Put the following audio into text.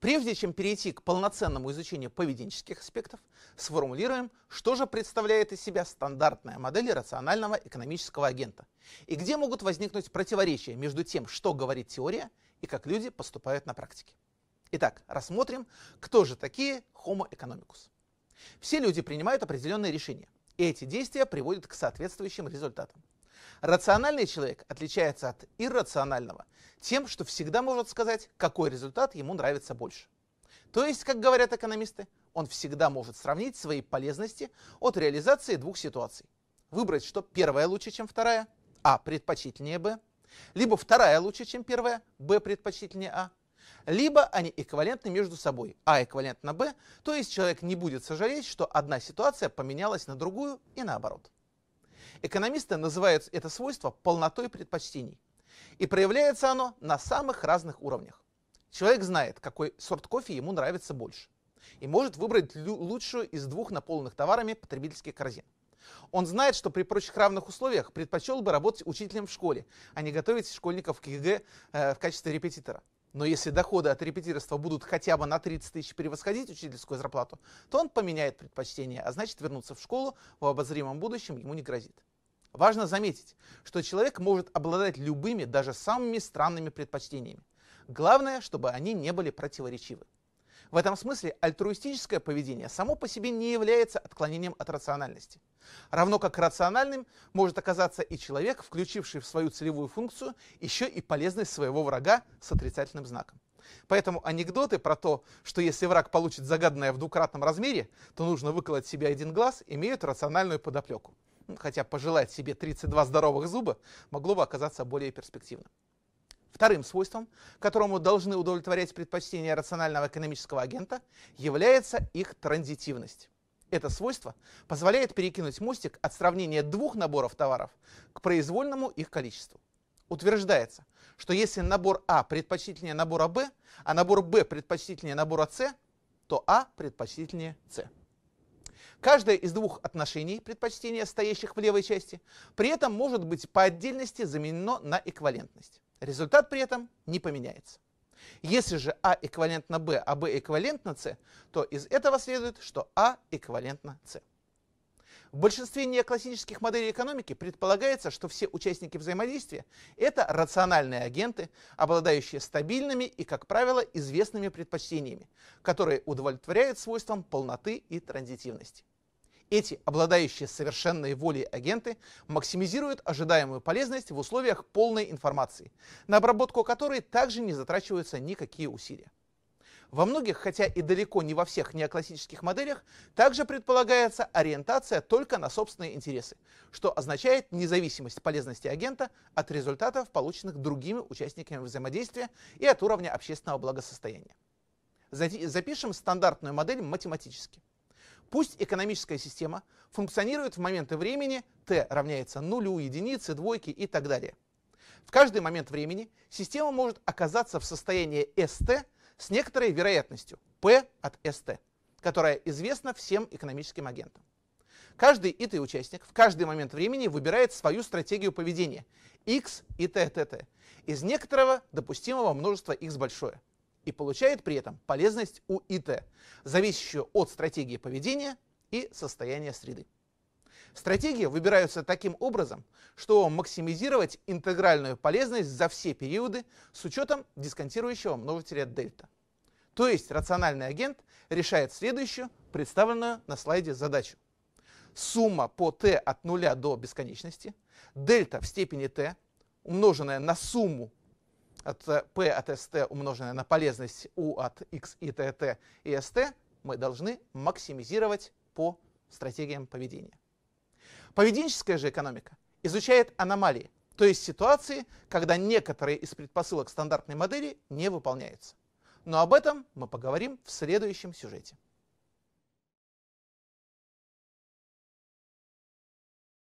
Прежде чем перейти к полноценному изучению поведенческих аспектов, сформулируем, что же представляет из себя стандартная модель рационального экономического агента и где могут возникнуть противоречия между тем, что говорит теория и как люди поступают на практике. Итак, рассмотрим, кто же такие Homo economicus. Все люди принимают определенные решения, и эти действия приводят к соответствующим результатам. Рациональный человек отличается от иррационального тем, что всегда может сказать, какой результат ему нравится больше. То есть, как говорят экономисты, он всегда может сравнить свои полезности от реализации двух ситуаций. Выбрать, что первая лучше, чем вторая, а предпочтительнее б, либо вторая лучше, чем первая, б предпочтительнее а, либо они эквивалентны между собой, а эквивалентно b, то есть человек не будет сожалеть, что одна ситуация поменялась на другую и наоборот. Экономисты называют это свойство полнотой предпочтений. И проявляется оно на самых разных уровнях. Человек знает, какой сорт кофе ему нравится больше. И может выбрать лучшую из двух наполненных товарами потребительских корзин. Он знает, что при прочих равных условиях предпочел бы работать учителем в школе, а не готовить школьников к ЕГЭ э, в качестве репетитора. Но если доходы от репетиторства будут хотя бы на 30 тысяч превосходить учительскую зарплату, то он поменяет предпочтение, а значит вернуться в школу в обозримом будущем ему не грозит. Важно заметить, что человек может обладать любыми, даже самыми странными предпочтениями. Главное, чтобы они не были противоречивы. В этом смысле альтруистическое поведение само по себе не является отклонением от рациональности. Равно как рациональным может оказаться и человек, включивший в свою целевую функцию еще и полезность своего врага с отрицательным знаком. Поэтому анекдоты про то, что если враг получит загаданное в двукратном размере, то нужно выколоть себе один глаз, имеют рациональную подоплеку хотя пожелать себе 32 здоровых зуба могло бы оказаться более перспективным. Вторым свойством, которому должны удовлетворять предпочтения рационального экономического агента, является их транзитивность. Это свойство позволяет перекинуть мостик от сравнения двух наборов товаров к произвольному их количеству. Утверждается, что если набор А предпочтительнее набора Б, а набор Б предпочтительнее набора С, то А предпочтительнее С. Каждое из двух отношений предпочтения, стоящих в левой части, при этом может быть по отдельности заменено на эквивалентность. Результат при этом не поменяется. Если же А эквивалентно Б, а Б эквивалентно С, то из этого следует, что А эквивалентно С. В большинстве неоклассических моделей экономики предполагается, что все участники взаимодействия – это рациональные агенты, обладающие стабильными и, как правило, известными предпочтениями, которые удовлетворяют свойствам полноты и транзитивности. Эти обладающие совершенной волей агенты максимизируют ожидаемую полезность в условиях полной информации, на обработку которой также не затрачиваются никакие усилия. Во многих, хотя и далеко не во всех неоклассических моделях, также предполагается ориентация только на собственные интересы, что означает независимость полезности агента от результатов, полученных другими участниками взаимодействия и от уровня общественного благосостояния. Запишем стандартную модель математически. Пусть экономическая система функционирует в моменты времени t равняется нулю, единице, двойке и так далее. В каждый момент времени система может оказаться в состоянии ST – с некоторой вероятностью P от ST, которая известна всем экономическим агентам. Каждый ит и участник в каждый момент времени выбирает свою стратегию поведения x и t, t, t из некоторого допустимого множества x большое и получает при этом полезность у и зависящую от стратегии поведения и состояния среды. Стратегии выбираются таким образом, чтобы максимизировать интегральную полезность за все периоды с учетом дисконтирующего множителя дельта. То есть рациональный агент решает следующую, представленную на слайде задачу. Сумма по t от 0 до бесконечности, дельта в степени t, умноженная на сумму от p э, от st, умноженная на полезность u от x и tt и st, мы должны максимизировать по стратегиям поведения. Поведенческая же экономика изучает аномалии, то есть ситуации, когда некоторые из предпосылок стандартной модели не выполняются. Но об этом мы поговорим в следующем сюжете.